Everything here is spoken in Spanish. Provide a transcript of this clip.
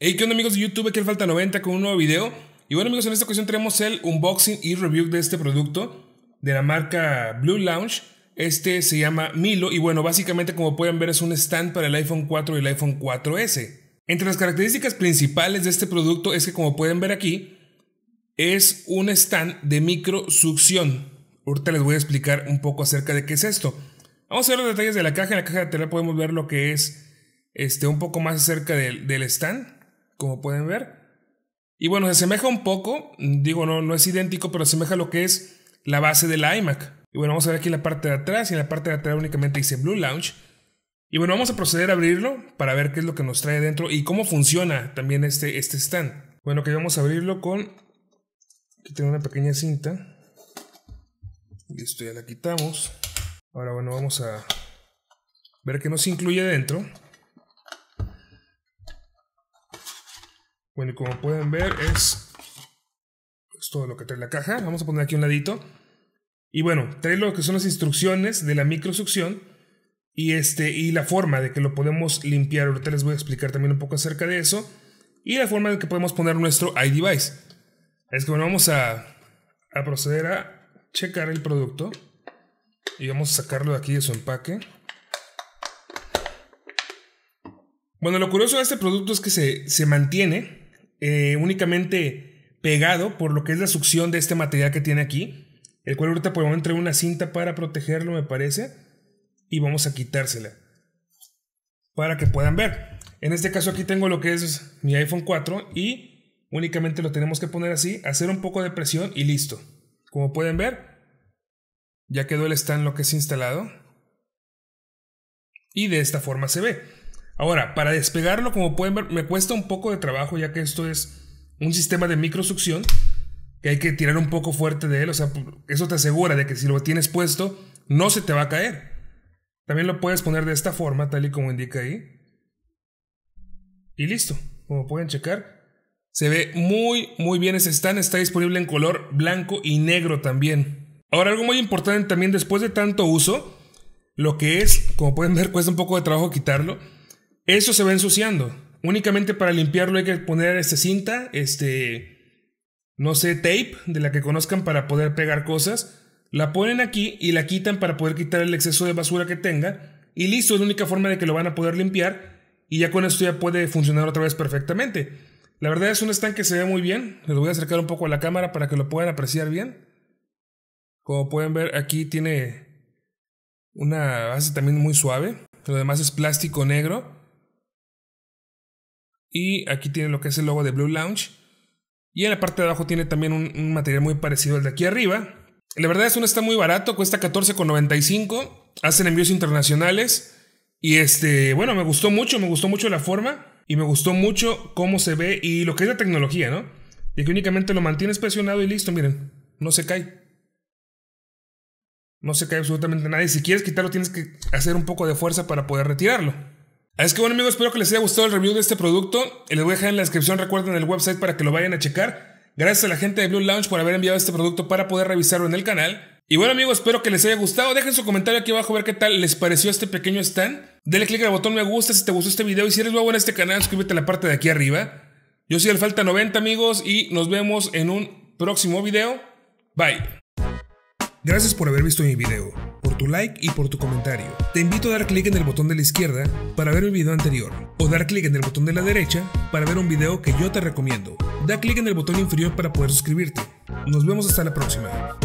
Hey, ¿qué onda amigos de YouTube? Aquí el Falta 90 con un nuevo video. Y bueno amigos, en esta ocasión tenemos el unboxing y review de este producto de la marca Blue Lounge. Este se llama Milo y bueno, básicamente como pueden ver es un stand para el iPhone 4 y el iPhone 4S. Entre las características principales de este producto es que como pueden ver aquí, es un stand de micro succión Ahorita les voy a explicar un poco acerca de qué es esto. Vamos a ver los detalles de la caja. En la caja de tela podemos ver lo que es este, un poco más acerca del stand como pueden ver. Y bueno, se asemeja un poco, mm, digo, no, no es idéntico, pero asemeja lo que es la base de la iMac. Y bueno, vamos a ver aquí la parte de atrás y en la parte de atrás únicamente dice Blue Lounge. Y bueno, vamos a proceder a abrirlo para ver qué es lo que nos trae dentro y cómo funciona también este, este stand. Bueno, que vamos a abrirlo con... Aquí tiene una pequeña cinta. y esto ya la quitamos. Ahora bueno, vamos a ver qué nos incluye dentro. Bueno, y como pueden ver, es, pues, todo lo que trae la caja. Vamos a poner aquí un ladito. Y bueno, trae lo que son las instrucciones de la microsucción y, este, y la forma de que lo podemos limpiar. Ahorita les voy a explicar también un poco acerca de eso. Y la forma de que podemos poner nuestro iDevice. Es que bueno, vamos a, proceder a checar el producto. Y vamos a sacarlo de aquí de su empaque. Bueno, lo curioso de este producto es que se, se mantiene eh, únicamente pegado por lo que es la succión de este material que tiene aquí, el cual ahorita podemos entre una cinta para protegerlo, me parece, y vamos a quitársela para que puedan ver. En este caso aquí tengo lo que es mi iPhone 4 y únicamente lo tenemos que poner así, hacer un poco de presión y listo. Como pueden ver, ya quedó el stand lo que es instalado. Y de esta forma se ve. Ahora, para despegarlo, como pueden ver, me cuesta un poco de trabajo ya que esto es un sistema de succión que hay que tirar un poco fuerte de él. O sea, eso te asegura de que si lo tienes puesto, no se te va a caer. También lo puedes poner de esta forma, tal y como indica ahí. Y listo, como pueden checar. Se ve muy, muy bien ese stand. Está disponible en color blanco y negro también. Ahora, algo muy importante también después de tanto uso, lo que es, como pueden ver, cuesta un poco de trabajo quitarlo eso se va ensuciando. Únicamente para limpiarlo hay que poner esta cinta, este, no sé, tape de la que conozcan para poder pegar cosas. La ponen aquí y la quitan para poder quitar el exceso de basura que tenga. Y listo, es la única forma de que lo van a poder limpiar. Y ya con esto ya puede funcionar otra vez perfectamente. La verdad es un estanque que se ve muy bien. Les voy a acercar un poco a la cámara para que lo puedan apreciar bien. Como pueden ver, aquí tiene una base también muy suave. Lo demás es plástico negro. Y aquí tiene lo que es el logo de Blue Lounge. Y en la parte de abajo tiene también un, material muy parecido al de aquí arriba. La verdad es que uno está muy barato, cuesta 14,95. Hacen envíos internacionales. Y este, bueno, me gustó mucho, me gustó mucho la forma. Y me gustó mucho cómo se ve y lo que es la tecnología, ¿no? y que únicamente lo mantienes presionado y listo, miren. No se cae. No se cae absolutamente nada. Y si quieres quitarlo, tienes que hacer un poco de fuerza para poder retirarlo. Así que bueno amigos, espero que les haya gustado el review de este producto. Les voy a dejar en la descripción, recuerden el website para que lo vayan a checar. Gracias a la gente de Blue Lounge por haber enviado este producto para poder revisarlo en el canal. Y bueno amigos, espero que les haya gustado. Dejen su comentario aquí abajo a ver qué tal les pareció este pequeño stand. Dale click al botón me gusta si te gustó este video y si eres nuevo en este canal, suscríbete a la parte de aquí arriba. Yo soy el Falta 90 amigos y nos vemos en un próximo video. Bye. Gracias por haber visto mi video tu like y por tu comentario. Te invito a dar clic en el botón de la izquierda para ver el video anterior o dar clic en el botón de la derecha para ver un video que yo te recomiendo. Da clic en el botón inferior para poder suscribirte. Nos vemos hasta la próxima.